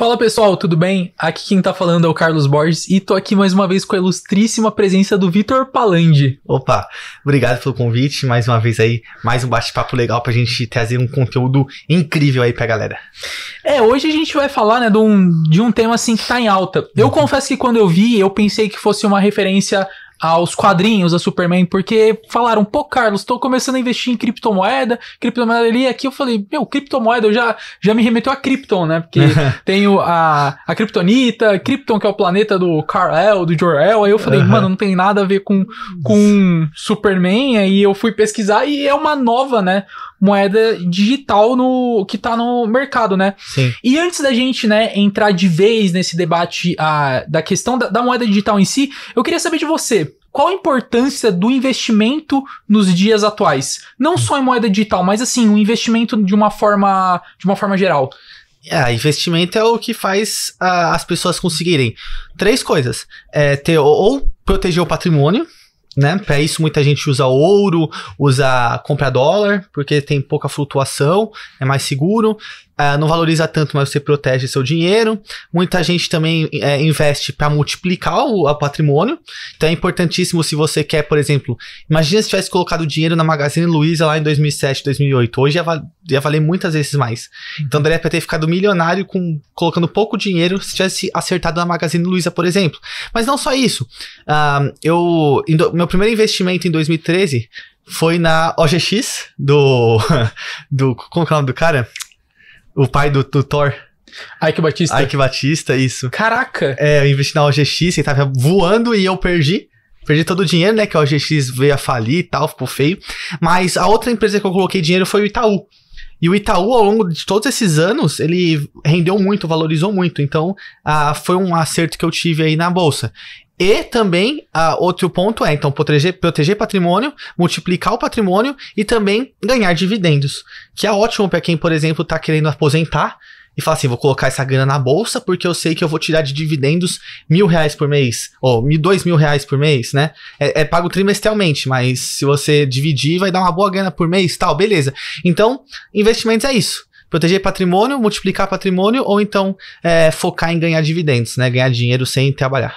Fala pessoal, tudo bem? Aqui quem tá falando é o Carlos Borges e tô aqui mais uma vez com a ilustríssima presença do Vitor Palandi. Opa, obrigado pelo convite, mais uma vez aí, mais um bate-papo legal pra gente trazer um conteúdo incrível aí pra galera. É, hoje a gente vai falar, né, de um, de um tema assim que tá em alta. Eu uhum. confesso que quando eu vi, eu pensei que fosse uma referência aos quadrinhos da Superman, porque falaram, pô, Carlos, tô começando a investir em criptomoeda, criptomoeda ali, aqui eu falei, meu, criptomoeda, eu já, já me remeteu a Krypton, né? Porque tenho a, a Kryptonita, Krypton que é o planeta do Carl el do Jor-El, aí eu falei, uhum. mano, não tem nada a ver com, com Superman, aí eu fui pesquisar e é uma nova, né? moeda digital no que tá no mercado, né? Sim. E antes da gente, né, entrar de vez nesse debate a ah, da questão da, da, moeda digital em si, eu queria saber de você qual a importância do investimento nos dias atuais? Não só em moeda digital, mas assim, o um investimento de uma forma, de uma forma geral. É, investimento é o que faz a, as pessoas conseguirem três coisas: é ter ou proteger o patrimônio, né? Para isso muita gente usa ouro, usa compra dólar, porque tem pouca flutuação, é mais seguro uh, não valoriza tanto, mas você protege seu dinheiro. Muita gente também é, investe para multiplicar o, o, patrimônio. Então é importantíssimo se você quer, por exemplo, imagina se tivesse colocado dinheiro na Magazine Luiza lá em 2007, 2008. Hoje ia, val ia valer muitas vezes mais. Uhum. Então daria para ter ficado milionário com colocando pouco dinheiro se tivesse acertado na Magazine Luiza, por exemplo. Mas não só isso. Uh, eu, meu primeiro investimento em 2013 foi na OGX do. do como é o nome do cara? O pai do, do Thor. Ike Batista. Ike Batista, isso. Caraca! É, eu investi na OGX, ele tava voando e eu perdi. Perdi todo o dinheiro, né? Que a OGX veio a falir e tal, ficou feio. Mas a outra empresa que eu coloquei dinheiro foi o Itaú. E o Itaú, ao longo de todos esses anos, ele rendeu muito, valorizou muito. Então, ah, foi um acerto que eu tive aí na bolsa. E também, uh, outro ponto é, então, proteger, proteger patrimônio, multiplicar o patrimônio e também ganhar dividendos. Que é ótimo para quem, por exemplo, está querendo aposentar e fala assim: vou colocar essa grana na bolsa porque eu sei que eu vou tirar de dividendos mil reais por mês, ou dois mil reais por mês, né? É, é pago trimestralmente, mas se você dividir, vai dar uma boa grana por mês tal, beleza. Então, investimentos é isso proteger patrimônio, multiplicar patrimônio ou então é, focar em ganhar dividendos, né? Ganhar dinheiro sem trabalhar.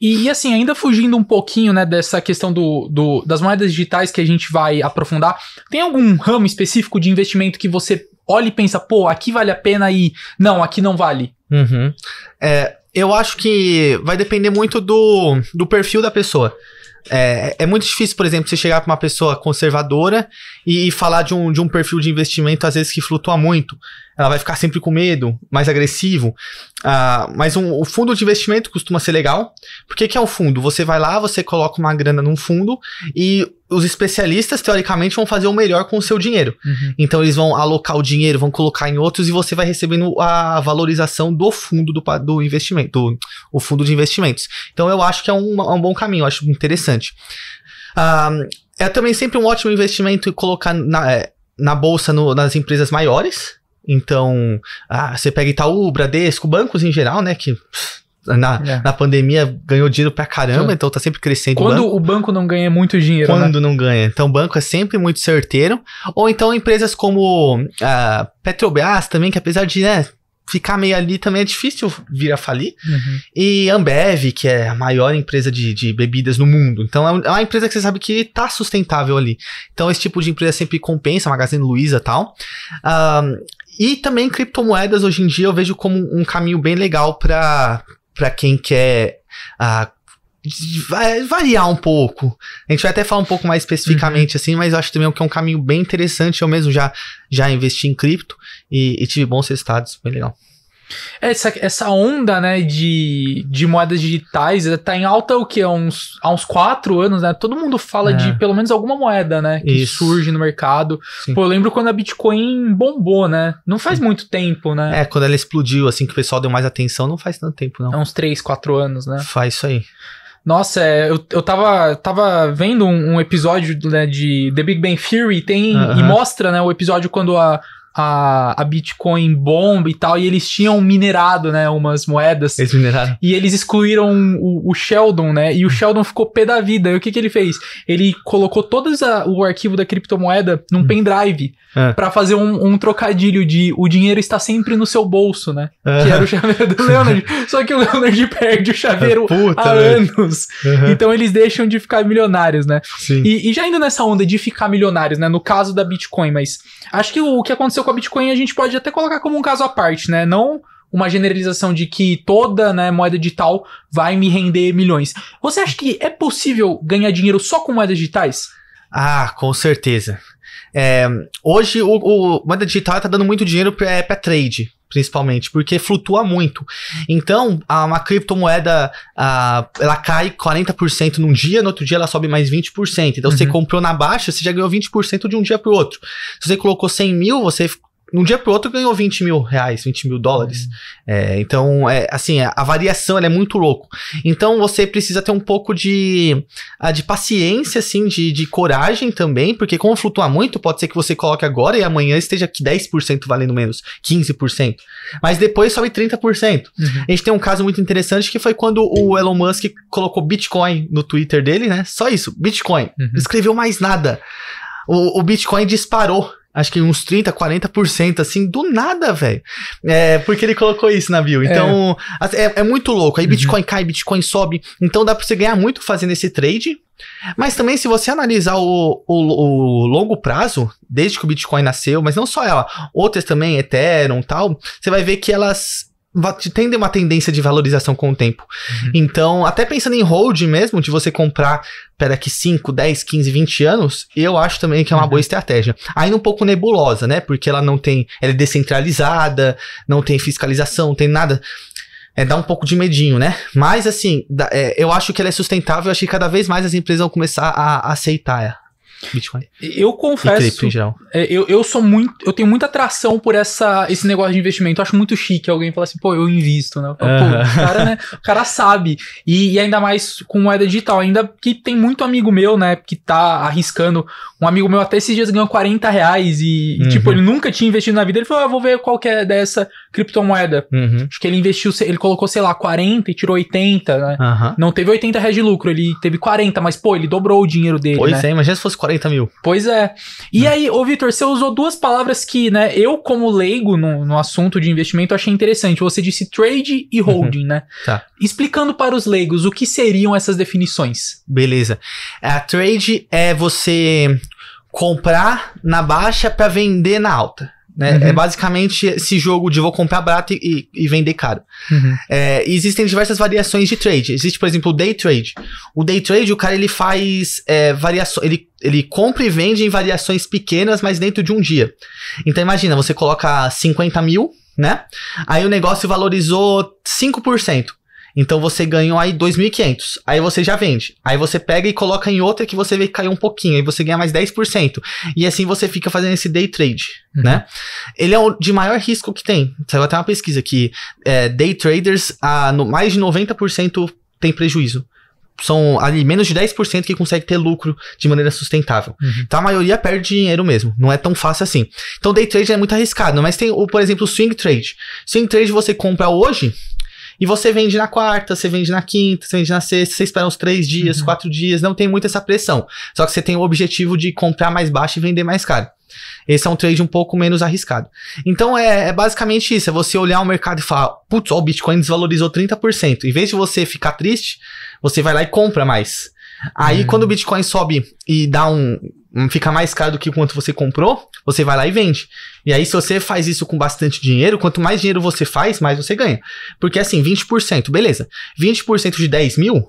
E, e assim, ainda fugindo um pouquinho né, dessa questão do, do, das moedas digitais que a gente vai aprofundar, tem algum ramo específico de investimento que você olha e pensa, pô, aqui vale a pena e não, aqui não vale? Uhum. É, eu acho que vai depender muito do, do perfil da pessoa. É, é muito difícil, por exemplo, você chegar para uma pessoa conservadora e, e, falar de um, de um perfil de investimento, às vezes, que flutua muito ela vai ficar sempre com medo, mais agressivo. Ah, mas um, o fundo de investimento costuma ser legal, porque que é um fundo? Você vai lá, você coloca uma grana num fundo e os especialistas, teoricamente, vão fazer o melhor com o seu dinheiro. Uhum. Então, eles vão alocar o dinheiro, vão colocar em outros e você vai recebendo a valorização do fundo do, do investimento, do, o fundo de investimentos. Então, eu acho que é um, um bom caminho, eu acho interessante. Ah, é também sempre um ótimo investimento colocar na, eh, na bolsa, no, nas empresas maiores então, ah, você pega Itaú, Bradesco, bancos em geral, né? Que na, é. na pandemia ganhou dinheiro pra caramba, então tá sempre crescendo. Quando o banco, o banco não ganha muito dinheiro. Né? Quando né? não ganha. Então o banco é sempre muito certeiro. Ou então empresas como a ah, Petrobras também, que apesar de né, ficar meio ali também é difícil vir a falir. Uhum. E Ambev, que é a maior empresa de, de bebidas no mundo. Então é, é uma empresa que você sabe que tá sustentável ali. Então esse tipo de empresa sempre compensa, Magazine Luiza e tal. Um, ah, e também criptomoedas hoje em dia eu vejo como um caminho bem legal para quem quer ah, variar um pouco. A gente vai até falar um pouco mais especificamente uhum. assim, mas eu acho também que é um caminho bem interessante. Eu mesmo já, já investi em cripto e, e tive bons resultados, bem legal. É, essa, essa onda, né, de, de moedas digitais tá em alta o que há uns, há uns quatro anos, né? Todo mundo fala é. de pelo menos alguma moeda, né, que Isso. surge no mercado. Pô, eu lembro quando a Bitcoin bombou, né? Não faz Sim. muito tempo, né? É, quando ela explodiu, assim, que o pessoal deu mais atenção, não faz tanto tempo, não. É uns três, quatro anos, né? Faz isso aí. Nossa, é, eu, eu tava, tava vendo um, um episódio né, de The Big Bang Theory tem, uh -huh. e mostra né, o episódio quando a, a, a Bitcoin bomba e tal, e eles tinham minerado, né, umas moedas. Eles mineraram. E eles excluíram o, o Sheldon, né, e o hum. Sheldon ficou pé da vida. E o que que ele fez? Ele colocou todo o arquivo da criptomoeda num hum. pendrive é. para fazer um, um, trocadilho de o dinheiro está sempre no seu bolso, né, é. que era o chaveiro do Leonard. Só que o Leonard perde o chaveiro é, Puta, há anos. Uhum. Então eles deixam de ficar milionários, né. Sim. E, e já indo nessa onda de ficar milionários, né, no caso da Bitcoin, mas acho que o, o que aconteceu aconteceu com a Bitcoin a gente pode até colocar como um caso à parte, né? Não uma generalização de que toda né, moeda digital vai me render milhões. Você acha que é possível ganhar dinheiro só com moedas digitais? Ah, com certeza. É, hoje, o, o moeda digital está dando muito dinheiro para é, trade principalmente, porque flutua muito. Então, uma criptomoeda, a, ela cai 40% num dia, no outro dia ela sobe mais 20%. Então, uhum. você comprou na baixa, você já ganhou 20% de um dia para o outro. Se você colocou 100 mil, você num dia pro outro ganhou 20 mil reais, 20 mil dólares. Uhum. É, então, é, assim, a, variação é muito louco. Então, você precisa ter um pouco de, ah, de paciência, assim, de, de coragem também, porque como flutua muito, pode ser que você coloque agora e amanhã esteja aqui 10% valendo menos, 15%. Mas depois sobe 30%. Uhum. A gente tem um caso muito interessante que foi quando o Elon Musk colocou Bitcoin no Twitter dele, né? Só isso, Bitcoin. Uhum. Não escreveu mais nada. o, o Bitcoin disparou acho que uns 30, 40%, assim, do nada, velho. É, porque ele colocou isso na bio. Então, é, é, é muito louco. Aí Bitcoin uhum. cai, Bitcoin sobe. Então dá pra você ganhar muito fazendo esse trade. Mas também, se você analisar o, o, o longo prazo, desde que o Bitcoin nasceu, mas não só ela, outras também, Ethereum e tal, você vai ver que elas tendem uma tendência de valorização com o tempo. Uhum. Então, até pensando em hold mesmo, de você comprar para que 5, 10, 15, 20 anos, eu acho também que é uma uhum. boa estratégia. Ainda um pouco nebulosa, né? Porque ela não tem. Ela é descentralizada, não tem fiscalização, não tem nada. É, dá um pouco de medinho, né? Mas, assim, é, eu acho que ela é sustentável. Eu acho que cada vez mais as empresas vão começar a, a aceitar Bitcoin. Eu confesso. E cripto em geral. É, eu, eu sou muito. Eu tenho muita atração por essa, esse negócio de investimento. Eu acho muito chique alguém falar assim, pô, eu invisto, né? uh -huh. o cara, né? O cara sabe. E, e, ainda mais com moeda digital. Ainda que tem muito amigo meu, né, que tá arriscando. Um amigo meu até esses dias ganhou 40 reais e, uhum. tipo, ele nunca tinha investido na vida. Ele falou, ah, vou ver qual que é dessa criptomoeda. Uhum. Acho que ele investiu, ele colocou, sei lá, 40 e tirou 80, né? Não teve 80 reais de lucro, ele teve 40, mas, pô, ele dobrou o dinheiro dele. Pois né? é, imagina se fosse 40 40 mil. Pois é. E né? aí, ô Vitor, você usou duas palavras que, né, eu como leigo no, no assunto de investimento achei interessante. Você disse trade e uhum. holding, uhum. né? Tá. Explicando para os leigos o que seriam essas definições. Beleza. É, a trade é você comprar na baixa para vender na alta. Né? Uhum. É basicamente esse jogo de vou comprar barato e, e vender caro. Uhum. É, existem diversas variações de trade. Existe, por exemplo, o day trade. O day trade, o cara ele faz é, variações. Ele, ele compra e vende em variações pequenas, mas dentro de um dia. Então imagina, você coloca 50 mil, né? Aí o negócio valorizou 5%. Então você ganhou aí 2.500. Aí você já vende. Aí você pega e coloca em outra que você vê que caiu um pouquinho. Aí você ganha mais 10%. E assim você fica fazendo esse day trade, uhum. né? Ele é o de maior risco que tem. Saiu até uma pesquisa que é, day traders, a, no, mais de 90% tem prejuízo são ali menos de 10% que consegue ter lucro de maneira sustentável. Uhum. Então a maioria perde dinheiro mesmo, não é tão fácil assim. Então day trade é muito arriscado, mas tem, o, por exemplo, o swing trade. Swing trade você compra hoje, e você vende na quarta, você vende na quinta, você vende na sexta, você espera uns três dias, uhum. quatro dias, não tem muito essa pressão. Só que você tem o objetivo de comprar mais baixo e vender mais caro. Esse é um trade um pouco menos arriscado. Então é, é basicamente isso: é você olhar o mercado e falar, putz, o Bitcoin desvalorizou 30%. Em vez de você ficar triste, você vai lá e compra mais. Aí uhum. quando o Bitcoin sobe e dá um fica mais caro do que quanto você comprou, você vai lá e vende. E aí, se você faz isso com bastante dinheiro, quanto mais dinheiro você faz, mais você ganha. Porque assim, 20%, beleza. 20% de 10 mil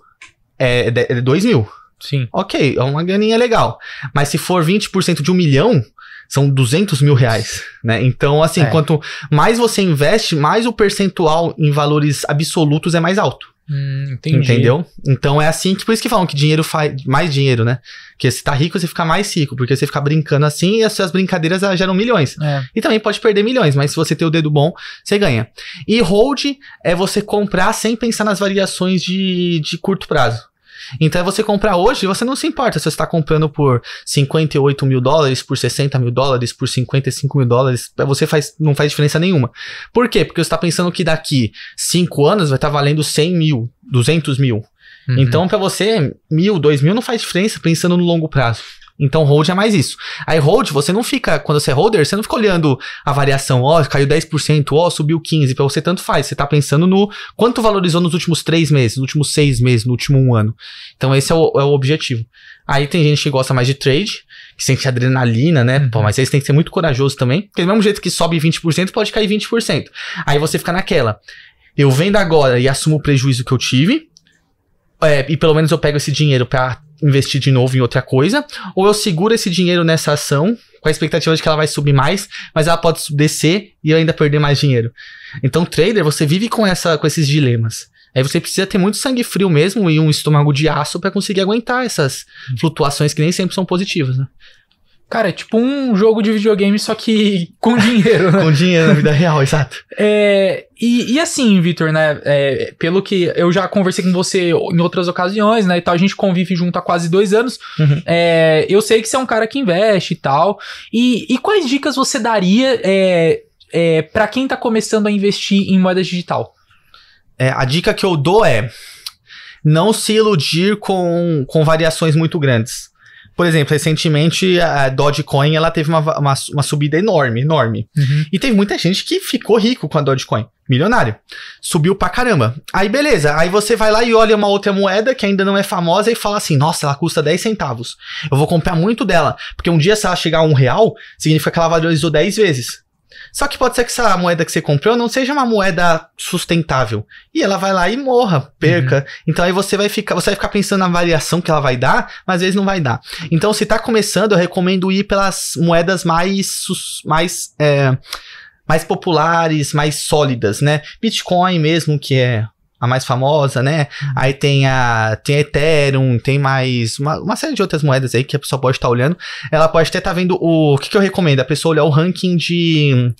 é, 2 é mil. Sim. Ok, é uma graninha legal. Mas se for 20% de um milhão, são 200 mil reais, né? Então, assim, é. quanto mais você investe, mais o percentual em valores absolutos é mais alto. Hum, Entendeu? Então é assim que por tipo, isso que falam que dinheiro faz mais dinheiro, né? Porque se tá rico, você fica mais rico, porque você fica brincando assim e as suas brincadeiras ah, geram milhões. É. E também pode perder milhões, mas se você tem o dedo bom, você ganha. E hold é você comprar sem pensar nas variações de, de curto prazo. Então é você comprar hoje, você não se importa se você está comprando por 58 mil dólares, por 60 mil dólares, por 55 mil dólares, você faz, não faz diferença nenhuma. Por quê? Porque você está pensando que daqui 5 anos vai estar tá valendo 100 mil, 200 mil. Uhum. Então, para você, mil, dois mil não faz diferença pensando no longo prazo. Então hold é mais isso. Aí hold, você não fica, quando você é holder, você não fica olhando a variação, ó, oh, caiu 10%, ó, oh, subiu 15%, para você tanto faz. Você tá pensando no quanto valorizou nos últimos três meses, nos últimos seis meses, no último um ano. Então esse é o, é o objetivo. Aí tem gente que gosta mais de trade, que sente adrenalina, né? Pô, uhum. mas aí você tem que ser muito corajoso também. Porque do mesmo jeito que sobe 20%, pode cair 20%. Aí você fica naquela. Eu vendo agora e assumo o prejuízo que eu tive. É, e pelo menos eu pego esse dinheiro para investir de novo em outra coisa, ou eu seguro esse dinheiro nessa ação com a expectativa de que ela vai subir mais, mas ela pode descer e eu ainda perder mais dinheiro. Então, trader, você vive com essa com esses dilemas. Aí você precisa ter muito sangue frio mesmo e um estômago de aço para conseguir aguentar essas flutuações que nem sempre são positivas, né? Cara, é tipo um jogo de videogame, só que com dinheiro. Né? com dinheiro na vida real, exato. É, e, e assim, Vitor, né? É, pelo que eu já conversei com você em outras ocasiões, né? E tal, a gente convive junto há quase dois anos. Uhum. É, eu sei que você é um cara que investe e tal. E, e quais dicas você daria é, é, para quem tá começando a investir em moeda digital? É, a dica que eu dou é não se iludir com, com variações muito grandes. Por exemplo, recentemente a Dogecoin ela teve uma, uma, uma subida enorme, enorme. Uhum. E teve muita gente que ficou rico com a Dogecoin. Milionário. Subiu pra caramba. Aí beleza, aí você vai lá e olha uma outra moeda que ainda não é famosa e fala assim: nossa, ela custa 10 centavos. Eu vou comprar muito dela. Porque um dia, se ela chegar a um real, significa que ela valorizou 10 vezes. Só que pode ser que essa moeda que você comprou não seja uma moeda sustentável. E ela vai lá e morra, perca. Uhum. Então aí você vai ficar, você vai ficar pensando na variação que ela vai dar, mas às vezes não vai dar. Então se tá começando, eu recomendo ir pelas moedas mais mais é, mais populares, mais sólidas, né? Bitcoin mesmo, que é a mais famosa, né? Uhum. Aí tem a, tem a Ethereum, tem mais uma, uma série de outras moedas aí que a pessoa pode estar tá olhando. Ela pode até estar tá vendo o, o que, que eu recomendo? A pessoa olhar o ranking de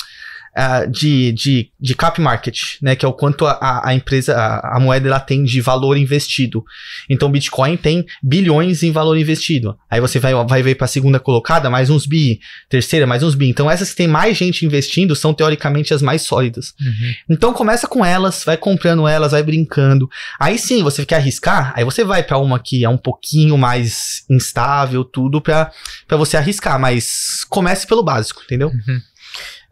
uh, de, de, de cap market, né? Que é o quanto a, a empresa, a, a, moeda ela tem de valor investido. Então, Bitcoin tem bilhões em valor investido. Aí você vai, vai ver para a segunda colocada, mais uns bi, terceira, mais uns bi. Então, essas que tem mais gente investindo são teoricamente as mais sólidas. Uhum. Então, começa com elas, vai comprando elas, vai brincando. Aí sim, você quer arriscar, aí você vai para uma que é um pouquinho mais instável, tudo, para você arriscar. Mas comece pelo básico, entendeu? Uhum.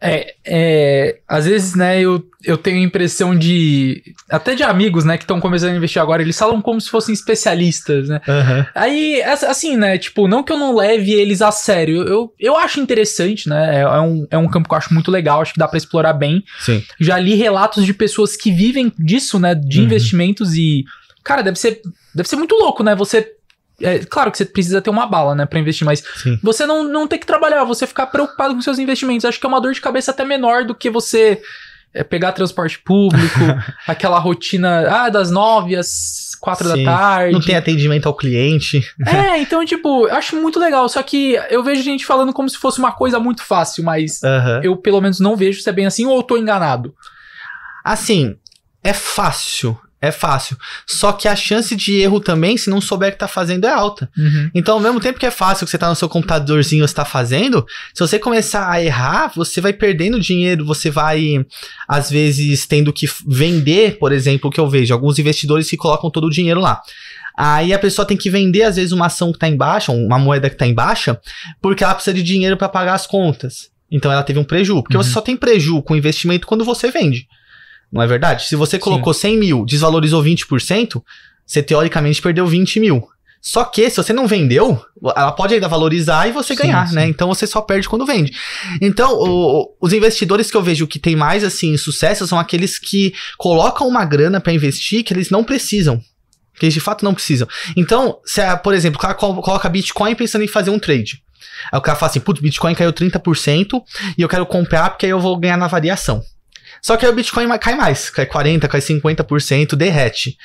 É, é, às vezes, né, eu, eu tenho a impressão de. Até de amigos, né, que estão começando a investir agora, eles falam como se fossem especialistas, né? Uhum. Aí, assim, né, tipo, não que eu não leve eles a sério, eu, eu acho interessante, né? É, é um, é um campo que eu acho muito legal, acho que dá para explorar bem. Sim. Já li relatos de pessoas que vivem disso, né, de uhum. investimentos e. Cara, deve ser, deve ser muito louco, né? Você é, claro que você precisa ter uma bala, né, pra investir, mas Sim. você não, não tem que trabalhar, você ficar preocupado com seus investimentos. Acho que é uma dor de cabeça até menor do que você é, pegar transporte público, aquela rotina ah, das nove às quatro Sim. da tarde. Não tem atendimento ao cliente. É, então, tipo, acho muito legal. Só que eu vejo gente falando como se fosse uma coisa muito fácil, mas uh -huh. eu pelo menos não vejo se é bem assim ou eu tô enganado. Assim, é fácil é fácil. Só que a chance de erro também, se não souber o que tá fazendo, é alta. Uhum. Então, ao mesmo tempo que é fácil que você tá no seu computadorzinho, está fazendo, se você começar a errar, você vai perdendo dinheiro, você vai, às vezes, tendo que vender, por exemplo, o que eu vejo, alguns investidores que colocam todo o dinheiro lá. Aí a pessoa tem que vender, às vezes, uma ação que tá em baixa, uma moeda que tá em baixa, porque ela precisa de dinheiro para pagar as contas. Então ela teve um prejuízo, porque uhum. você só tem prejuízo com investimento quando você vende. Não é verdade? Se você colocou Sim. 100 mil, desvalorizou 20%, você teoricamente perdeu 20 mil. Só que se você não vendeu, ela pode ainda valorizar e você sim, ganhar, sim. né? Então você só perde quando vende. Então, o, os investidores que eu vejo que tem mais assim sucesso são aqueles que colocam uma grana para investir que eles não precisam. Que eles de fato não precisam. Então, se por exemplo, o cara coloca Bitcoin pensando em fazer um trade. Aí o cara fala assim: putz, Bitcoin caiu 30% e eu quero comprar porque aí eu vou ganhar na variação. Só que aí o Bitcoin cai mais, cai 40%, cai 50%, derrete.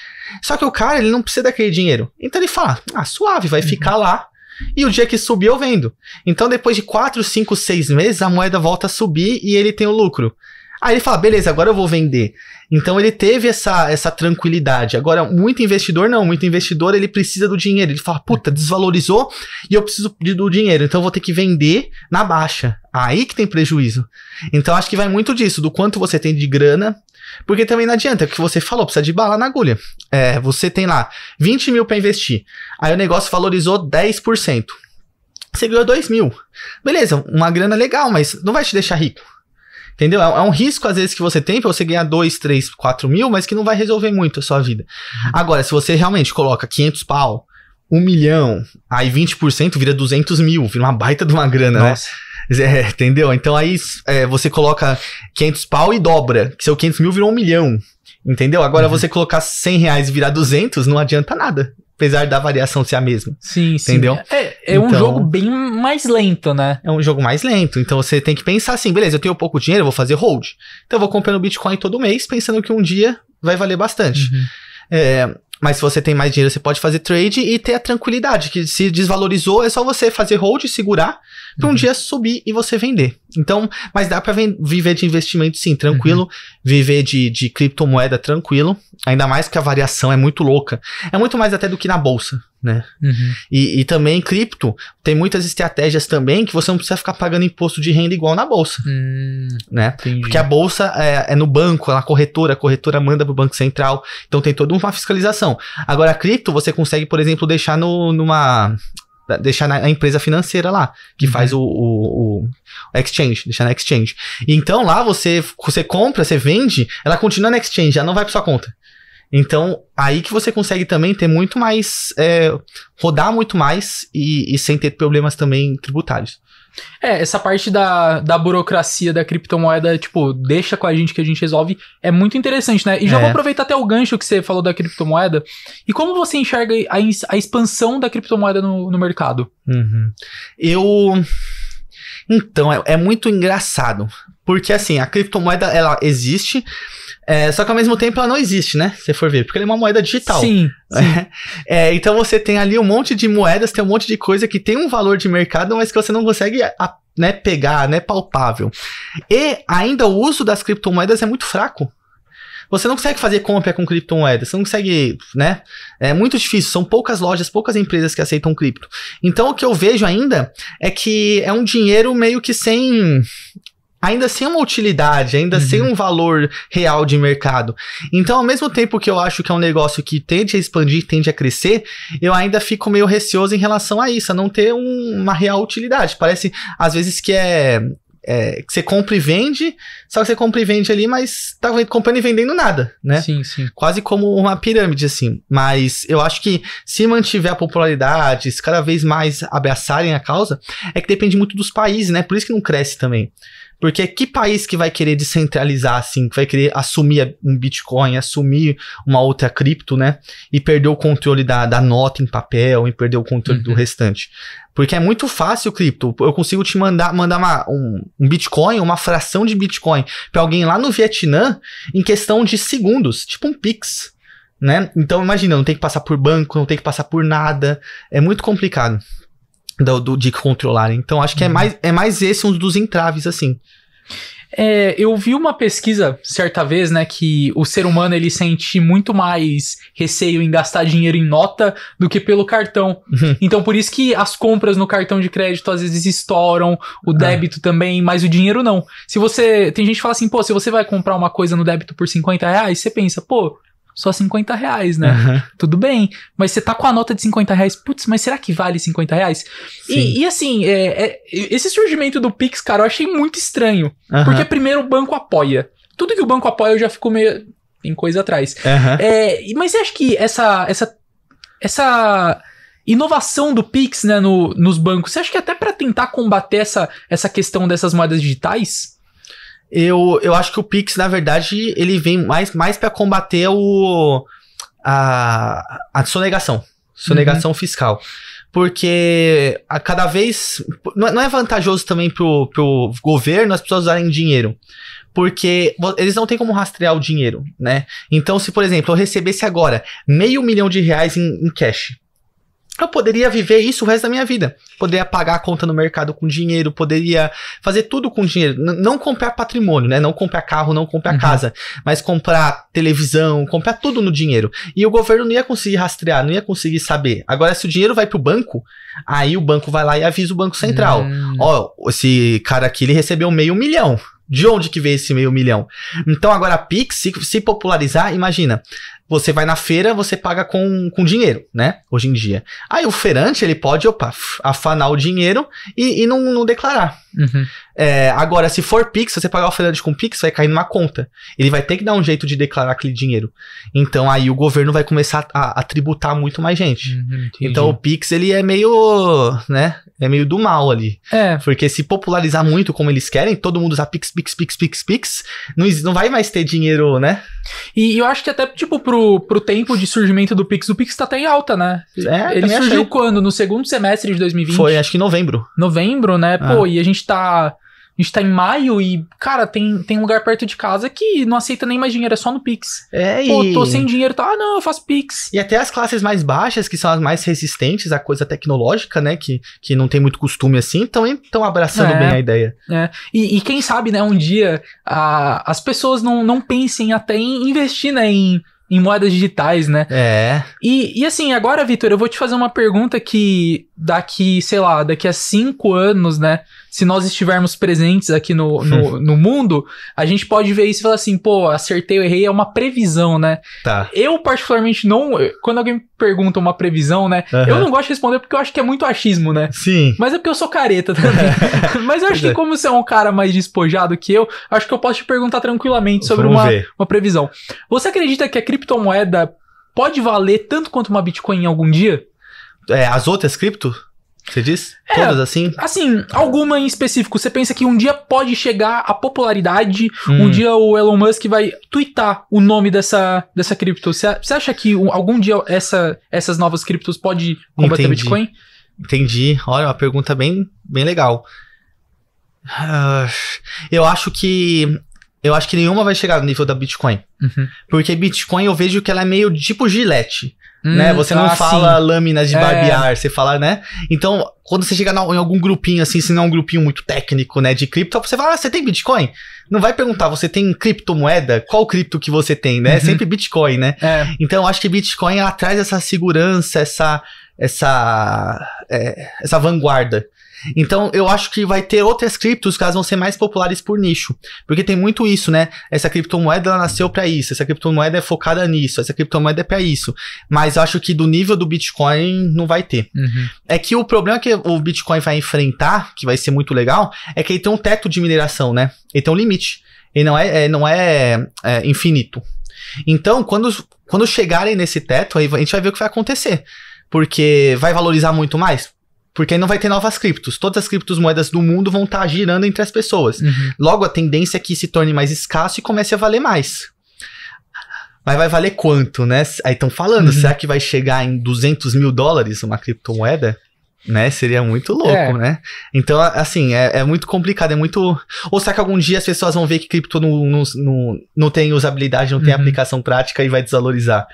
Só que o cara, ele não precisa daquele dinheiro. Então ele fala, ah, suave, vai uhum. ficar lá. E o dia que subir, eu vendo. Então depois de 4, 5, 6 meses, a moeda volta a subir e ele tem o lucro. Aí ele fala, beleza, agora eu vou vender. Então ele teve essa, essa tranquilidade. Agora, muito investidor não, muito investidor ele precisa do dinheiro. Ele fala, puta, desvalorizou e eu preciso do dinheiro, então eu vou ter que vender na baixa. Aí que tem prejuízo. Então acho que vai muito disso, do quanto você tem de grana, porque também não adianta, é o que você falou, precisa de bala na agulha. É, você tem lá 20 mil para investir, aí o negócio valorizou 10%. Você ganhou 2 mil. Beleza, uma grana legal, mas não vai te deixar rico. Entendeu? É, é um risco, às vezes, que você tem pra você ganhar 2, 3, 4 mil, mas que não vai resolver muito a sua vida. Uhum. Agora, se você realmente coloca 500 pau, 1 milhão, aí 20% vira 200 mil, vira uma baita de uma grana, né? Nossa. né? É, entendeu? Então aí é, você coloca 500 pau e dobra. Que seu 500 mil virou 1 milhão. Entendeu? Agora uhum. você colocar 100 reais e virar 200, não adianta nada apesar da variação ser a mesma. Sim, entendeu? sim. Entendeu? É, é então, um jogo bem mais lento, né? É um jogo mais lento. Então você tem que pensar assim, beleza, eu tenho pouco dinheiro, eu vou fazer hold. Então eu vou comprando Bitcoin todo mês, pensando que um dia vai valer bastante. Uhum. É, mas se você tem mais dinheiro, você pode fazer trade e ter a tranquilidade que se desvalorizou, é só você fazer hold, segurar para um uhum. dia subir e você vender. Então, mas dá para viver de investimento sim, tranquilo, uhum. viver de, de criptomoeda tranquilo, ainda mais que a variação é muito louca. É muito mais até do que na bolsa, né? Uhum. E, e, também cripto, tem muitas estratégias também que você não precisa ficar pagando imposto de renda igual na bolsa, hum, né? Entendi. Porque a bolsa é, é no banco, é na corretora, a corretora manda pro Banco Central, então tem toda uma fiscalização. Agora, a cripto você consegue, por exemplo, deixar no, numa deixar na, empresa financeira lá, que uhum. faz o, o, o, exchange, deixar na exchange. E então lá você, você compra, você vende, ela continua na exchange, ela não vai para sua conta. Então, aí que você consegue também ter muito mais. É, rodar muito mais e, e sem ter problemas também tributários. É, essa parte da, da burocracia da criptomoeda, tipo, deixa com a gente que a gente resolve, é muito interessante, né? E já é. vou aproveitar até o gancho que você falou da criptomoeda. E como você enxerga a, a expansão da criptomoeda no, no mercado? Uhum. Eu. Então, é, é muito engraçado. Porque, assim, a criptomoeda, ela existe, é, só que ao mesmo tempo ela não existe, né? Se for ver, porque ela é uma moeda digital. Sim. É. sim. É, então você tem ali um monte de moedas, tem um monte de coisa que tem um valor de mercado, mas que você não consegue a, né, pegar, né, palpável. E ainda o uso das criptomoedas é muito fraco. Você não consegue fazer compra com criptomoedas, você não consegue, né? É muito difícil, são poucas lojas, poucas empresas que aceitam cripto. Então o que eu vejo ainda é que é um dinheiro meio que sem ainda sem uma utilidade, ainda uhum. sem um valor real de mercado. Então, ao mesmo tempo que eu acho que é um negócio que tende a expandir, tende a crescer, eu ainda fico meio receoso em relação a isso, a não ter um, uma real utilidade. Parece, às vezes, que é é, que você compra e vende, só que você compra e vende ali, mas tá comprando e vendendo nada, né? Sim, sim. Quase como uma pirâmide, assim. Mas eu acho que se mantiver a popularidade, se cada vez mais abraçarem a causa, é que depende muito dos países, né? Por isso que não cresce também. Porque que país que vai querer descentralizar assim, que vai querer assumir um Bitcoin, assumir uma outra cripto, né? E perder o controle da, da nota em papel e perder o controle uhum. do restante. Porque é muito fácil cripto. Eu consigo te mandar, mandar uma, um, um Bitcoin, uma fração de Bitcoin para alguém lá no Vietnã em questão de segundos, tipo um Pix. Né? Então imagina, não tem que passar por banco, não tem que passar por nada. É muito complicado do, do, de controlar. Então acho que é uhum. mais, é mais esse um dos entraves, assim. É, eu vi uma pesquisa certa vez, né, que o ser humano ele sente muito mais receio em gastar dinheiro em nota do que pelo cartão. Uhum. Então por isso que as compras no cartão de crédito às vezes estouram, o é. débito é. também, mas o dinheiro não. Se você, tem gente que fala assim, pô, se você vai comprar uma coisa no débito por 50 reais, você pensa, pô, só 50 reais, né? Uhum. Tudo bem, mas você tá com a nota de 50 reais, putz, mas será que vale 50 reais? E, e, assim, é, é, esse surgimento do Pix, cara, eu achei muito estranho. Uhum. Porque primeiro o banco apoia. Tudo que o banco apoia eu já fico meio. Tem coisa atrás. Uhum. É, mas você acha que essa. essa. essa inovação do Pix, né, no, nos bancos, você acha que é até para tentar combater essa, essa questão dessas moedas digitais? Eu, eu acho que o Pix, na verdade, ele vem mais, mais para combater o, a, a sonegação. Sonegação uhum. fiscal. Porque a cada vez. Não é, é vantajoso também pro, pro governo as pessoas usarem dinheiro. Porque eles não têm como rastrear o dinheiro, né? Então, se, por exemplo, eu recebesse agora meio milhão de reais em, em cash, eu poderia viver isso o resto da minha vida. Poderia pagar a conta no mercado com dinheiro, poderia fazer tudo com dinheiro. N não comprar patrimônio, né? Não comprar carro, não comprar uhum. casa, mas comprar televisão, comprar tudo no dinheiro. E o governo não ia conseguir rastrear, não ia conseguir saber. Agora, se o dinheiro vai pro banco, aí o banco vai lá e avisa o Banco Central: hum. Ó, oh, esse cara aqui ele recebeu meio milhão. De onde que veio esse meio milhão? Então agora a Pix, se, se popularizar, imagina, você vai na feira, você paga com, com dinheiro, né? Hoje em dia. Aí o feirante, ele pode, opa, afanar o dinheiro e, e não, não declarar. Uhum. É, agora, se for Pix, você pagar o feirante com Pix, vai cair numa conta. Ele vai ter que dar um jeito de declarar aquele dinheiro. Então aí o governo vai começar a, a tributar muito mais gente. Uhum, então o Pix, ele é meio, né? É meio do mal ali. É. Porque se popularizar muito como eles querem, todo mundo usar Pix, Pix, Pix, Pix, Pix, não, não vai mais ter dinheiro, né? E eu acho que até, tipo, pro pro, pro tempo de surgimento do Pix, o Pix tá até em alta, né? É, Ele surgiu achei. quando? No segundo semestre de 2020? Foi, acho que em novembro. Novembro, né? Ah. Pô, ah. e a gente tá. A gente tá em maio e, cara, tem, tem um lugar perto de casa que não aceita nem mais dinheiro, é só no Pix. É, Pô, tô sem dinheiro, tá? Ah, não, eu faço Pix. E até as classes mais baixas, que são as mais resistentes à coisa tecnológica, né? Que, que não tem muito costume assim, estão estão abraçando é, bem a ideia. É. E, e, quem sabe, né, um dia a, as pessoas não, não pensem até em investir, né, em em moedas digitais, né? É. E, e assim, agora, Vitor, eu vou te fazer uma pergunta que daqui, sei lá, daqui a cinco anos, né? se nós estivermos presentes aqui no, no, uhum. no, mundo, a gente pode ver isso e falar assim, pô, acertei ou errei, é uma previsão, né? Tá. Eu, particularmente, não. Quando alguém me pergunta uma previsão, né? Uhum. Eu não gosto de responder porque eu acho que é muito achismo, né? Sim. Mas é porque eu sou careta também. Mas eu acho que, é. como você é um cara mais despojado que eu, acho que eu posso te perguntar tranquilamente sobre uma, uma previsão. Você acredita que a criptomoeda pode valer tanto quanto uma Bitcoin em algum dia? É, as outras cripto? Você diz? É, Todas assim? Assim, alguma em específico. Você pensa que um dia pode chegar a popularidade, hum. um dia o Elon Musk vai twittar o nome dessa, dessa cripto. Você acha que algum dia essa, essas novas criptos pode combater Entendi. Bitcoin? Entendi. Olha, uma pergunta bem, bem legal. Ah, eu acho que. Eu acho que nenhuma vai chegar no nível da Bitcoin. Uhum. Porque Bitcoin eu vejo que ela é meio tipo gilete. Hum, né? Você não ah, fala sim. lâminas de é. barbear, é. você fala, né? Então, quando você chega em algum grupinho, assim, se não é um grupinho muito técnico, né, de cripto, você fala, ah, você tem Bitcoin? Não vai perguntar, você tem criptomoeda? Qual cripto que você tem, né? É uhum. Sempre Bitcoin, né? É. Então, eu acho que Bitcoin, ela traz essa segurança, essa, essa, é, essa vanguarda. Então, eu acho que vai ter outras criptos que elas vão ser mais populares por nicho. Porque tem muito isso, né? Essa criptomoeda ela nasceu para isso, essa criptomoeda é focada nisso, essa criptomoeda é para isso. Mas eu acho que do nível do Bitcoin não vai ter. Uhum. É que o problema que o Bitcoin vai enfrentar, que vai ser muito legal, é que ele tem um teto de mineração, né? Ele tem um limite. Ele não é, é não é, é infinito. Então, quando, quando chegarem nesse teto, aí a gente vai ver o que vai acontecer. Porque vai valorizar muito mais? Porque aí não vai ter novas criptos. Todas as criptomoedas do mundo vão estar tá girando entre as pessoas. Uhum. Logo, a tendência é que se torne mais escasso e comece a valer mais. Mas vai valer quanto, né? Aí estão falando, uhum. será que vai chegar em 200 mil dólares uma criptomoeda? Né? Seria muito louco, é. né? Então, assim, é, é, muito complicado, é muito... Ou será que algum dia as pessoas vão ver que cripto não, não, não, não tem usabilidade, não tem uhum. aplicação prática e vai desvalorizar?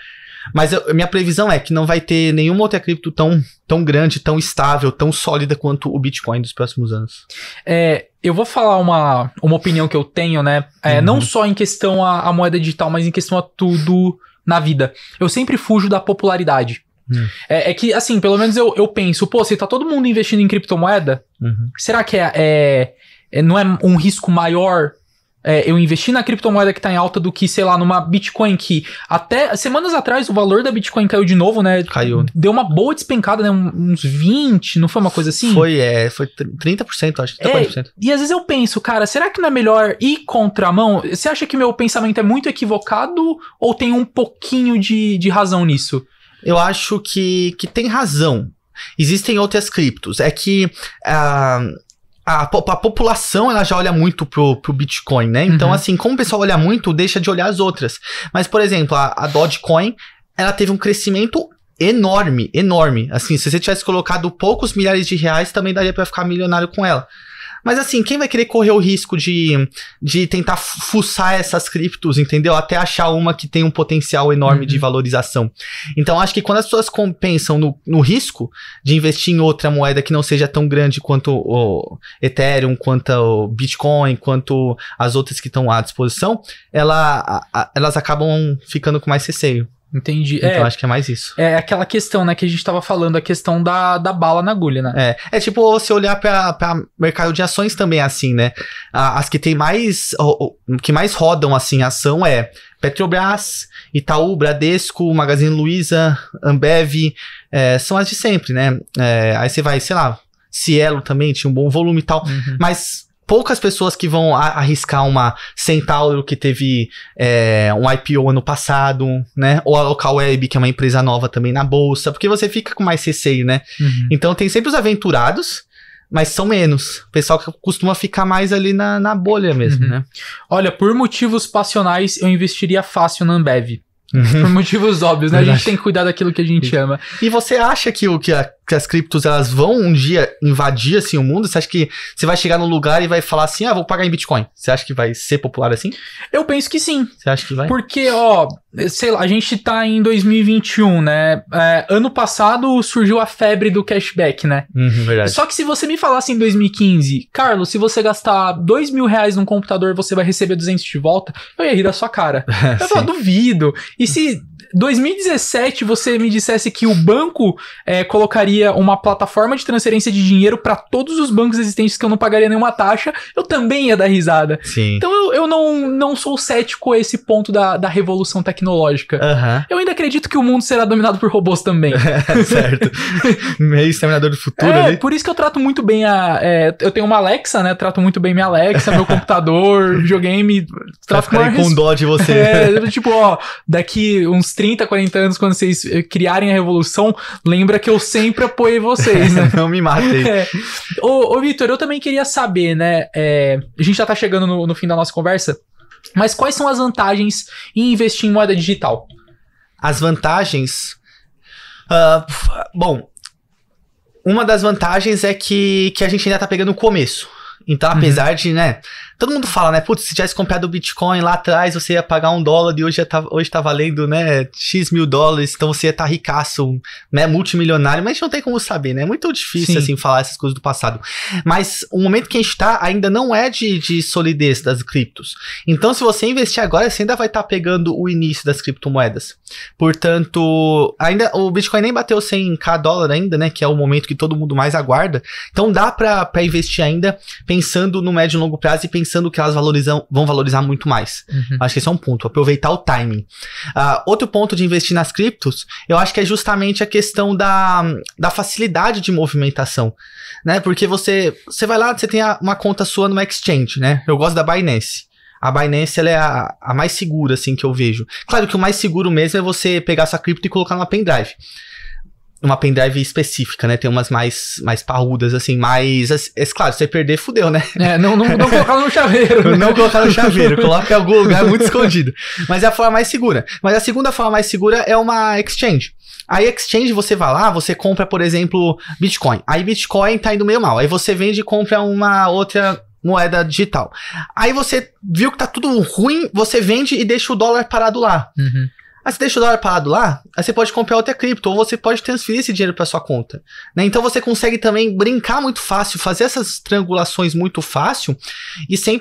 Mas eu, minha previsão é que não vai ter nenhuma outra cripto tão, tão grande, tão estável, tão sólida quanto o Bitcoin dos próximos anos. É, eu vou falar uma, uma opinião que eu tenho, né? É, uhum. Não só em questão à, moeda digital, mas em questão a tudo na vida. Eu sempre fujo da popularidade. Uhum. É, é, que, assim, pelo menos eu, eu penso, pô, se tá todo mundo investindo em criptomoeda, uhum. será que é, é, é não é um risco maior é, eu investir na criptomoeda que está em alta do que, sei lá, numa Bitcoin que até semanas atrás o valor da Bitcoin caiu de novo, né? Caiu. Né? Deu uma boa despencada, né? Uns 20, não foi uma coisa assim? Foi, é, foi 30%, acho que é, 40%. E às vezes eu penso, cara, será que não é melhor ir mão Você acha que meu pensamento é muito equivocado ou tem um pouquinho de, de razão nisso? Eu acho que, que tem razão. Existem outras criptos. É que. Uh, a, a, população ela já olha muito pro, pro Bitcoin, né? Então, uhum. assim, como o pessoal olha muito, deixa de olhar as outras. Mas, por exemplo, a, a Dogecoin, ela teve um crescimento enorme, enorme. Assim, se você tivesse colocado poucos milhares de reais, também daria para ficar milionário com ela. Mas assim, quem vai querer correr o risco de, de tentar fuçar essas criptos, entendeu? Até achar uma que tem um potencial enorme uhum. de valorização. Então, acho que quando as pessoas compensam no, no risco de investir em outra moeda que não seja tão grande quanto o Ethereum, quanto o Bitcoin, quanto as outras que estão à disposição, ela, a, elas acabam ficando com mais receio. Entendi. Então é, acho que é mais isso. É aquela questão, né, que a gente tava falando, a questão da, da bala na agulha, né? É, é tipo você olhar pra, pra mercado de ações também assim, né? As que tem mais, que mais rodam, assim, ação é Petrobras, Itaú, Bradesco, Magazine Luiza, Ambev, é, são as de sempre, né? É, aí você vai, sei lá, Cielo também tinha um bom volume e tal, uhum. mas poucas pessoas que vão arriscar uma Centauro que teve é, um IPO ano passado, né? Ou a Local Web que é uma empresa nova também na bolsa, porque você fica com mais receio, né? Uhum. Então tem sempre os aventurados, mas são menos. O pessoal que costuma ficar mais ali na, na bolha mesmo, uhum. né? Olha, por motivos passionais, eu investiria fácil na Ambev. Uhum. Por motivos óbvios, né? Verdade. A gente tem que cuidar daquilo que a gente Isso. ama. E você acha que o que a que as criptos elas vão um dia invadir assim o mundo? Você acha que você vai chegar num lugar e vai falar assim: "Ah, vou pagar em Bitcoin"? Você acha que vai ser popular assim? Eu penso que sim. Você acha que vai? Porque, ó, sei lá, a gente tá em 2021, né? É, ano passado surgiu a febre do cashback, né? Uhum, verdade. Só que se você me falasse em 2015, Carlos, se você gastar dois mil reais num computador, você vai receber 200 de volta, eu ia rir da sua cara. eu falo, duvido. E se 2017 você me dissesse que o banco é, colocaria uma plataforma de transferência de dinheiro para todos os bancos existentes que eu não pagaria nenhuma taxa, eu também ia dar risada. Sim. Então eu, eu não, não sou cético a esse ponto da, da revolução tecnológica. Uhum. Eu ainda acredito que o mundo será dominado por robôs também. certo. Meio exterminador do futuro é, ali. Por isso que eu trato muito bem a. É, eu tenho uma Alexa, né? Trato muito bem minha Alexa, meu computador, videogame. Trato com, res... com dó de você. É, tipo, ó, daqui uns 30, 40 anos, quando vocês eh, criarem a revolução, lembra que eu sempre apoiei vocês, né? Não me matem. É. Ô, ô Vitor, eu também queria saber, né? É, a gente já tá chegando no, no fim da nossa conversa, mas quais são as vantagens em investir em moeda digital? As vantagens. Uh, bom, uma das vantagens é que, que a gente ainda tá pegando o começo. Então, uhum. apesar uhum. de, né, Todo mundo fala, né? Putz, se tivesse comprado o Bitcoin lá atrás, você ia pagar um dólar e hoje tá, hoje tá valendo, né? X mil dólares, então você ia estar tá ricaço, né? Multimilionário, mas a gente não tem como saber, né? É muito difícil, Sim. assim, falar essas coisas do passado. Mas o momento que a gente tá ainda não é de, de solidez das criptos. Então, se você investir agora, você ainda vai estar tá pegando o início das criptomoedas. Portanto, ainda o Bitcoin nem bateu 100k dólar ainda, né? Que é o momento que todo mundo mais aguarda. Então, dá para investir ainda pensando no médio e longo prazo e pensando pensando que elas valorizam, vão valorizar muito mais. Uhum. Acho que esse é um ponto, aproveitar o timing. Uh, outro ponto de investir nas criptos, eu acho que é justamente a questão da, da facilidade de movimentação, né? Porque você, você vai lá, você tem a, uma conta sua numa exchange, né? Eu gosto da Binance. A Binance é a, a mais segura, assim, que eu vejo. Claro que o mais seguro mesmo é você pegar sua cripto e colocar numa pendrive uma pendrive específica, né? Tem umas mais, mais parrudas, assim, mais. É, assim, é claro, se você perder, fudeu, né? É, não, não, não colocar no chaveiro. Né? Não colocar no chaveiro, coloca em algum lugar muito escondido. Mas é a forma mais segura. Mas a segunda forma mais segura é uma exchange. Aí exchange você vai lá, você compra, por exemplo, Bitcoin. Aí Bitcoin tá indo meio mal. Aí você vende e compra uma outra moeda digital. Aí você viu que tá tudo ruim, você vende e deixa o dólar parado lá. Uhum. Aí você deixa o dólar parado lá, aí você pode comprar outra cripto, ou você pode transferir esse dinheiro para sua conta. Né? Então você consegue também brincar muito fácil, fazer essas triangulações muito fácil e sem,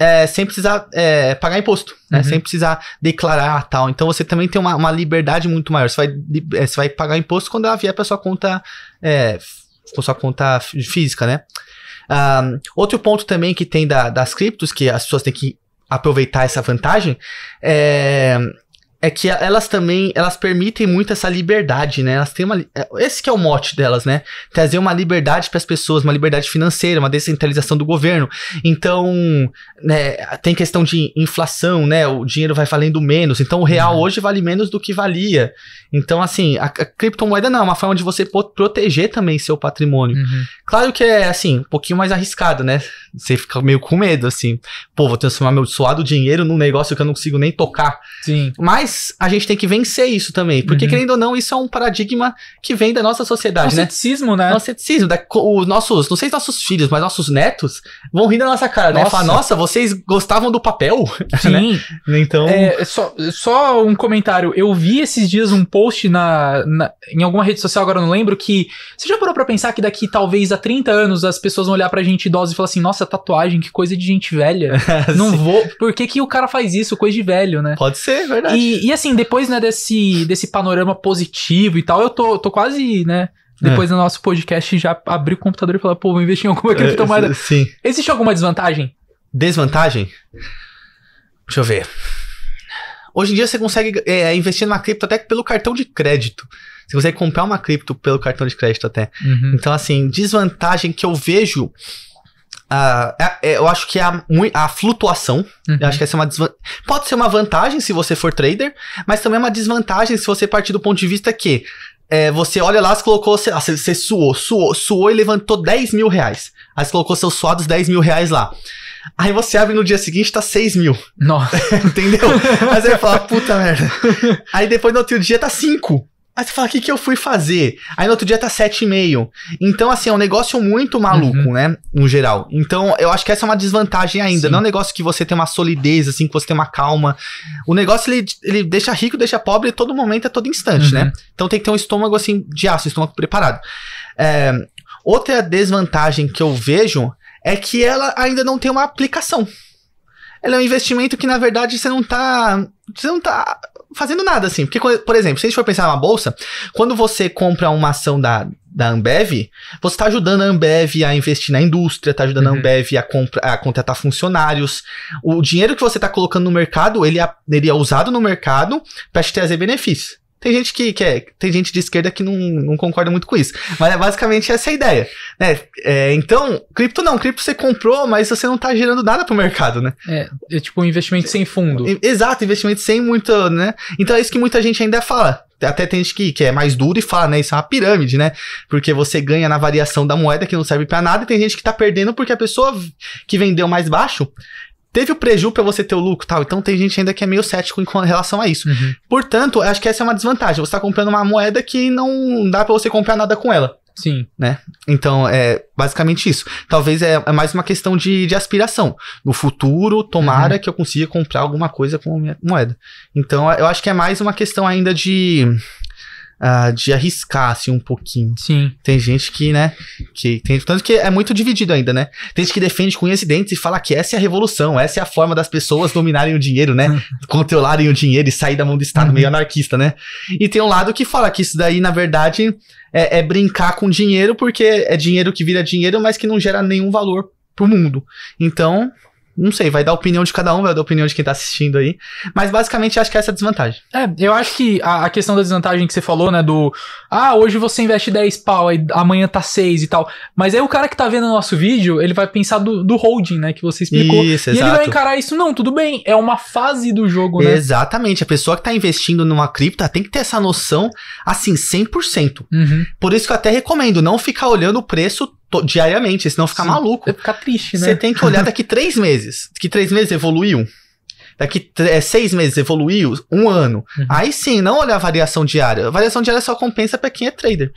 é, sem precisar é, pagar imposto, né? uhum. sem precisar declarar tal. Então você também tem uma, uma liberdade muito maior. Você vai, é, você vai pagar imposto quando ela vier para sua conta, é, com sua conta física, né? Um, outro ponto também que tem da, das criptos, que as pessoas têm que aproveitar essa vantagem, é é que elas também, elas permitem muito essa liberdade, né? Elas têm uma é, esse que é o mote delas, né? Trazer uma liberdade para as pessoas, uma liberdade financeira, uma descentralização do governo. Então, né, tem questão de inflação, né? O dinheiro vai valendo menos, então o real uhum. hoje vale menos do que valia. Então, assim, a, a, criptomoeda não, é uma forma de você proteger também seu patrimônio. Uhum. Claro que é assim, um pouquinho mais arriscado, né? Você fica meio com medo assim, pô, vou transformar meu suado dinheiro num negócio que eu não consigo nem tocar. Sim. Mas mas a gente tem que vencer isso também. Porque, uhum. querendo ou não, isso é um paradigma que vem da nossa sociedade, né? né? Ceticismo, né? Nosso ceticismo, Os nossos, não sei se nossos filhos, mas nossos netos vão rir da nossa cara, né? nossa. né? Falar, nossa, vocês gostavam do papel? Né? Sim. né? Então. É, só, só um comentário. Eu vi esses dias um post na, na, em alguma rede social, agora não lembro, que. Você já parou pra pensar que daqui talvez a 30 anos as pessoas vão olhar pra gente idosa e falar assim, nossa, tatuagem, que coisa de gente velha. não vou. Por que, que o cara faz isso? Coisa de velho, né? Pode ser, é verdade. E, e, assim, depois, né, desse, desse panorama positivo e tal, eu tô, tô quase, né, depois é. do nosso podcast já abri o computador e falar, pô, vou investir em alguma é, criptomoeda. É, sim. Existe alguma desvantagem? Desvantagem? Deixa eu ver. Hoje em dia você consegue é, investir numa cripto até pelo cartão de crédito. Você consegue comprar uma cripto pelo cartão de crédito até. Uhum. Então, assim, desvantagem que eu vejo é, é, eu acho que é a, a flutuação. Uhum. Eu acho que essa é uma Pode ser uma vantagem se você for trader, mas também é uma desvantagem se você partir do ponto de vista que é, você olha lá, você colocou, sei lá, ah, você, você suou, suou, suou e levantou 10 mil reais. Aí você colocou seus suados 10 mil reais lá. Aí você abre no dia seguinte, tá 6 mil. Nossa. Entendeu? Aí você fala, puta merda. Aí depois no outro dia tá 5. Aí você fala, o que, que eu fui fazer? Aí no outro dia tá 7,5. Então, assim, é um negócio muito maluco, uhum. né? No geral. Então, eu acho que essa é uma desvantagem ainda. Sim. Não é um negócio que você tem uma solidez, assim, que você tem uma calma. O negócio, ele, ele deixa rico, deixa pobre todo momento, a é todo instante, né? uhum. né? Então tem que ter um estômago, assim, de aço, estômago preparado. É, outra desvantagem que eu vejo é que ela ainda não tem uma aplicação ela é um investimento que, na verdade, você não tá. Você não tá fazendo nada, assim. Porque, por exemplo, se a gente for pensar na bolsa, quando você compra uma ação da, da Ambev, você está ajudando a Ambev a investir na indústria, está ajudando uhum. a Ambev a, compra, a, contratar funcionários. O dinheiro que você está colocando no mercado, ele é, ele é usado no mercado para te trazer benefícios. Tem gente que, que é, tem gente de esquerda que não, não concorda muito com isso. Mas é basicamente essa a ideia, né? É, então, cripto não, cripto você comprou, mas você não tá gerando nada pro mercado, né? É, é tipo um investimento sem fundo. Exato, investimento sem muito, né? Então é isso que muita gente ainda fala. Até tem gente que, que é mais duro e fala, né? Isso é uma pirâmide, né? Porque você ganha na variação da moeda que não serve para nada, e tem gente que tá perdendo porque a pessoa que vendeu mais baixo teve o prejuízo para você ter o lucro tal. Então tem gente ainda que é meio cético em relação a isso. Uhum. Portanto, acho que essa é uma desvantagem. Você está comprando uma moeda que não dá para você comprar nada com ela. Sim. Né? Então, é basicamente isso. Talvez é, é mais uma questão de, de aspiração. No futuro, tomara uhum. que eu consiga comprar alguma coisa com a minha moeda. Então, eu acho que é mais uma questão ainda de Uh, de arriscar, assim, um pouquinho. Sim. Tem gente que, né, que tem, tanto que é muito dividido ainda, né? Tem gente que defende com unhas e dentes e fala que essa é a revolução, essa é a forma das pessoas dominarem o dinheiro, né? Controlarem o dinheiro e sair da mão do Estado, meio anarquista, né? E tem um lado que fala que isso daí, na verdade, é, é brincar com dinheiro, porque é dinheiro que vira dinheiro, mas que não gera nenhum valor pro mundo. Então, não sei, vai dar opinião de cada um, vai dar opinião de quem tá assistindo aí. Mas basicamente acho que é essa a desvantagem. É, eu acho que a, a, questão da desvantagem que você falou, né? Do. Ah, hoje você investe 10 pau, aí amanhã tá 6 e tal. Mas aí o cara que tá vendo o nosso vídeo, ele vai pensar do, do holding, né? Que você explicou. Isso, e exato. ele vai encarar isso, não, tudo bem. É uma fase do jogo, né? Exatamente. A pessoa que tá investindo numa cripta tem que ter essa noção, assim, 100%. Uhum. Por isso que eu até recomendo não ficar olhando o preço diariamente, senão fica Sim, maluco. É ficar triste, né? Você tem que olhar daqui três meses. que três meses evoluiu daqui é, seis meses evoluiu, um ano. Uhum. Aí sim, não olhar a variação diária. A variação diária só compensa para quem é trader.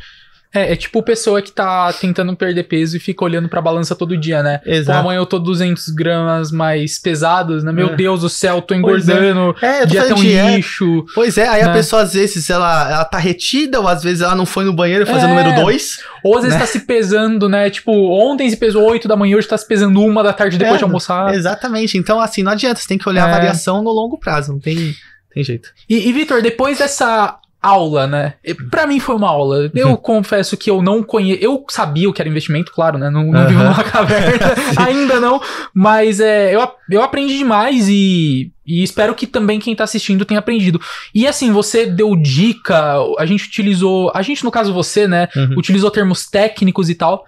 É, é tipo pessoa que tá tentando perder peso e fica olhando pra balança todo dia, né? Exato. Pô, amanhã eu tô 200 gramas mais pesados, né? Meu é. Deus do céu, tô engordando, é. É, tá dieta é um lixo. Pois é, aí né? a pessoa às vezes ela, ela tá retida, ou às vezes ela não foi no banheiro fazer o é. número 2. Ou às vezes né? tá se pesando, né? Tipo, ontem se pesou 8 da manhã, hoje tá se pesando uma da tarde depois de é, almoçar. Exatamente, então assim, não adianta, você tem que olhar a é. variação no longo prazo, não tem, tem jeito. E, e Vitor, depois dessa aula, né? Uhum. Para mim foi uma aula. Eu uhum. confesso que eu não conheço. Eu sabia o que era investimento, claro, né? Não, não vivo uhum. numa caverna, ainda não. Mas é, eu, eu aprendi demais e, e espero que também quem tá assistindo tenha aprendido. E assim, você deu dica, a gente utilizou. A gente, no caso, você, né? Uhum. Utilizou termos técnicos e tal.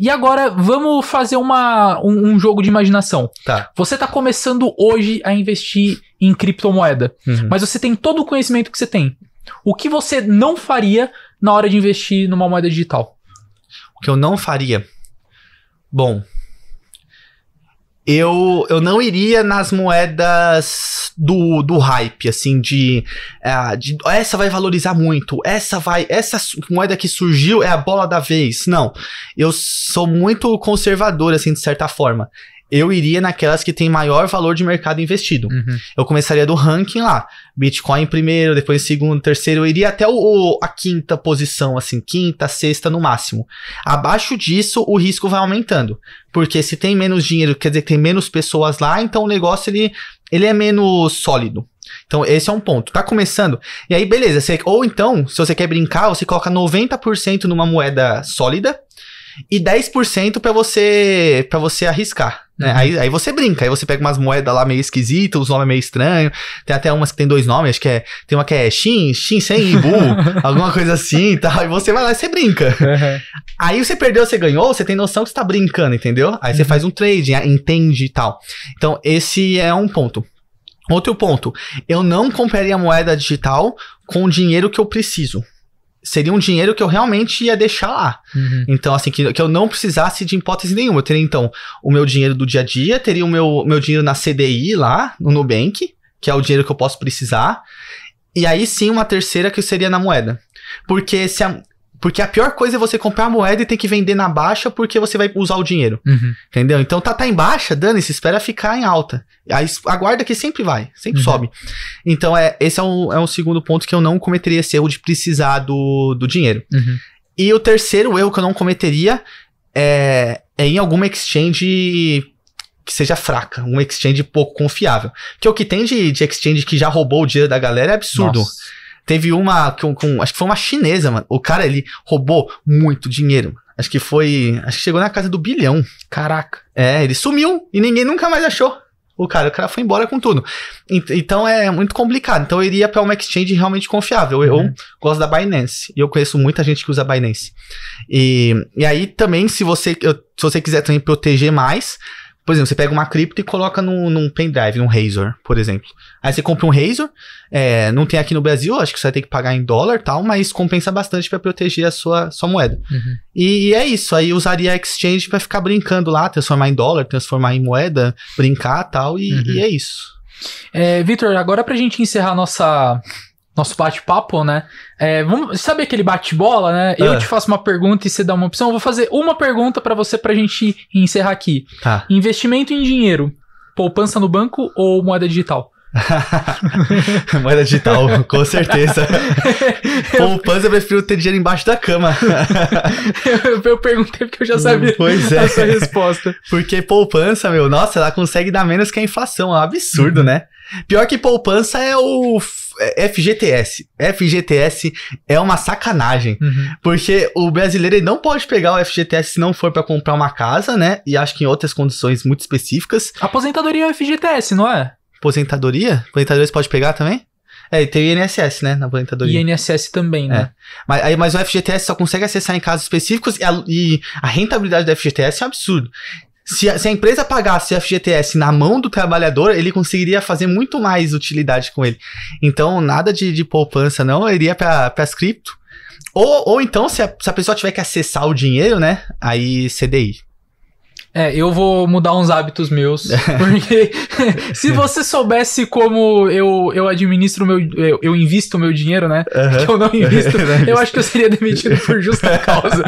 E agora vamos fazer uma, um, um, jogo de imaginação. Tá. Você está começando hoje a investir em criptomoeda, uhum. mas você tem todo o conhecimento que você tem. O que você não faria na hora de investir numa moeda digital? O que eu não faria? Bom, eu, eu não iria nas moedas do, do hype, assim, de, é, de, Essa vai valorizar muito, essa vai. Essa moeda que surgiu é a bola da vez. Não. Eu sou muito conservador, assim, de certa forma eu iria naquelas que tem maior valor de mercado investido. Uhum. Eu começaria do ranking lá. Bitcoin primeiro, depois segundo, terceiro. Eu iria até o, o, a quinta posição, assim, quinta, sexta no máximo. Abaixo disso, o risco vai aumentando. Porque se tem menos dinheiro, quer dizer que tem menos pessoas lá, então o negócio ele, ele é menos sólido. Então, esse é um ponto. Tá começando. E aí, beleza. Você, ou então, se você quer brincar, você coloca 90% numa moeda sólida e 10% para você para você arriscar. Né? Aí, aí você brinca, aí você pega umas moedas lá meio esquisitas, os nomes meio estranhos. Tem até umas que tem dois nomes, acho que é. Tem uma que é Shin, Shin Sen Ibu, alguma coisa assim e tal. E você vai lá e você brinca. Uhum. Aí você perdeu, você ganhou, você tem noção que você tá brincando, entendeu? Aí uhum. você faz um trading é, entende e tal. Então, esse é um ponto. Outro ponto, eu não compraria moeda digital com o dinheiro que eu preciso seria um dinheiro que eu realmente ia deixar lá. Uhum. Então, assim, que, que eu não precisasse de hipótese nenhuma. Eu teria, então, o meu dinheiro do dia a dia, teria o meu, meu dinheiro na CDI lá, no Nubank, que é o dinheiro que eu posso precisar. E aí sim, uma terceira que seria na moeda. Porque se a, porque a pior coisa é você comprar a moeda e ter que vender na baixa porque você vai usar o dinheiro. Uhum. Entendeu? Então tá, tá em baixa, dane-se, espera ficar em alta. Aí aguarda que sempre vai, sempre uhum. sobe. Então é esse é um, é um segundo ponto que eu não cometeria esse erro de precisar do, do dinheiro. Uhum. E o terceiro erro que eu não cometeria é, é em alguma exchange que seja fraca, um exchange pouco confiável. Que é o que tem de, de exchange que já roubou o dinheiro da galera é absurdo. Nossa. Teve uma com, com, Acho que foi uma chinesa, mano. O cara, ele roubou muito dinheiro, Acho que foi. Acho que chegou na casa do bilhão. Caraca. É, ele sumiu e ninguém nunca mais achou. O cara, o cara foi embora com tudo. Então é muito complicado. Então eu iria para uma exchange realmente confiável. Eu uhum. gosto da Binance. E eu conheço muita gente que usa Binance. E, e aí também, se você, se você quiser também proteger mais, por exemplo, você pega uma cripto e coloca num, num pendrive, num Razor, por exemplo. Aí você compra um Razor, é, não tem aqui no Brasil, acho que você vai ter que pagar em dólar tal, mas compensa bastante para proteger a sua, sua moeda. Uhum. E, e, é isso, aí usaria a exchange para ficar brincando lá, transformar em dólar, transformar em moeda, brincar tal, e, uhum. e é isso. É, Vitor, agora pra gente encerrar nossa nosso bate-papo, né? É, vamos, sabe aquele bate-bola, né? Ah. Eu é. te faço uma pergunta e você dá uma opção. Eu vou fazer uma pergunta para você pra gente encerrar aqui. Tá. Investimento em dinheiro, poupança no banco ou moeda digital? Moeda digital, com certeza. Poupança, eu prefiro ter dinheiro embaixo da cama. eu, eu, perguntei porque eu já sabia pois é. essa resposta. Porque poupança, meu, nossa, ela consegue dar menos que a inflação. É um absurdo, uhum. né? Pior que poupança é o FGTS. É FGTS é uma sacanagem. Uhum. Porque o brasileiro não pode pegar o FGTS se não for para comprar uma casa, né? E acho que em outras condições muito específicas. Aposentadoria é o FGTS, não é? Aposentadoria? Aposentadoria você pode pegar também? É, tem o INSS, né? Na aposentadoria. INSS também, é. né? É. Mas, aí, mas o FGTS só consegue acessar em casos específicos e a, e a rentabilidade do FGTS é um absurdo. Se a, se a, empresa pagasse o FGTS na mão do trabalhador, ele conseguiria fazer muito mais utilidade com ele. Então, nada de, de poupança, não. iria para as cripto. Ou, ou então, se a, se a pessoa tiver que acessar o dinheiro, né? Aí CDI. É, eu vou mudar uns hábitos meus. Porque se você soubesse como eu, eu administro meu. Eu, eu invisto o meu dinheiro, né? Que eu não invisto, eu acho que eu seria demitido por justa causa.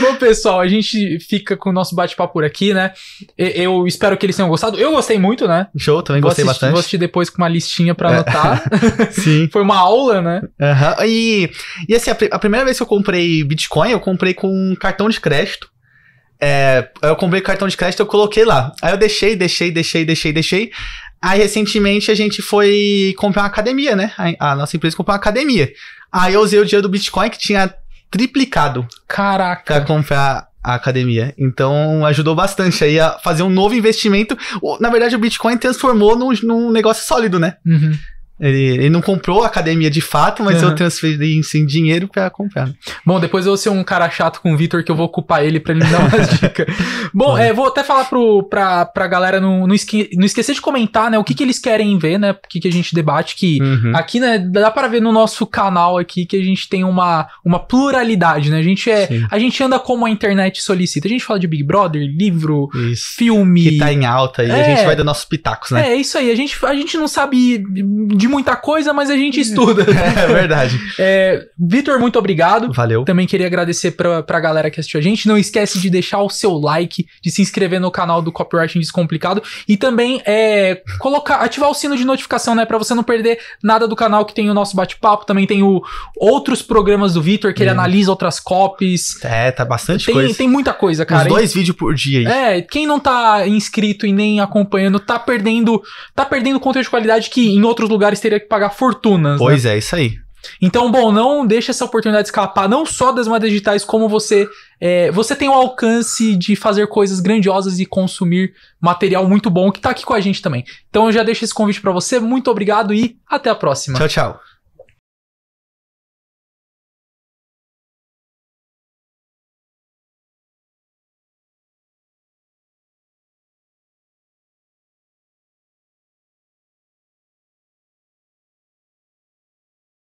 Bom, pessoal, a gente fica com o nosso bate-papo por aqui, né? Eu espero que eles tenham gostado. Eu gostei muito, né? Show, também gostei vou assistir, bastante. Vou assistir depois com uma listinha pra é. anotar. Sim. Foi uma aula, né? Uhum. E, e assim, a, a primeira vez que eu comprei Bitcoin, eu comprei com um cartão de crédito. É, eu comprei o cartão de crédito, eu coloquei lá. Aí eu deixei, deixei, deixei, deixei, deixei. Aí recentemente a gente foi comprar uma academia, né? A nossa empresa comprou uma academia. Aí eu usei o dinheiro do Bitcoin que tinha triplicado. Caraca. Pra comprar a academia. Então ajudou bastante aí a fazer um novo investimento. Na verdade, o Bitcoin transformou num, num negócio sólido, né? Uhum. Ele, ele, não comprou a academia de fato, mas uhum. eu transferi em, sem dinheiro para comprar. Bom, depois eu vou ser um cara chato com o Vitor que eu vou culpar ele para ele me dar umas dicas. Bom, é, vou até falar pro, pra, pra galera não, não, esque, não esquecer de comentar, né? O que, que eles querem ver, né? O que, que a gente debate, que uhum. aqui, né, dá para ver no nosso canal aqui que a gente tem uma, uma pluralidade, né? A gente é. Sim. A gente anda como a internet solicita. A gente fala de Big Brother, livro, isso. filme. Que tá em alta e é, a gente vai dar nossos pitacos, né? É, isso aí. A gente, a gente não sabe de muita coisa, mas a gente estuda. É, é, verdade. É, Vitor, muito obrigado. Valeu. Também queria agradecer pra, pra galera que assistiu a gente. Não esquece de deixar o seu like, de se inscrever no canal do Copywriting Descomplicado e também é, colocar, ativar o sino de notificação, né? Pra você não perder nada do canal que tem o nosso bate-papo. Também tem o, outros programas do Vitor, que é. ele uhum. analisa outras copies. É, tá bastante tem, coisa. Tem muita coisa, cara. Uns dois vídeos por dia aí. É, quem não tá inscrito e nem acompanhando, tá perdendo, tá perdendo conteúdo de qualidade que em outros lugares teria que pagar fortunas. Né? Pois né? é, isso aí. Então, bom, não deixe essa oportunidade escapar, não só das moedas digitais, como você é, você tem o alcance de fazer coisas grandiosas e consumir material muito bom que tá aqui com a gente também. Então eu já deixo esse convite para você, muito obrigado e até a próxima. Tchau, tchau.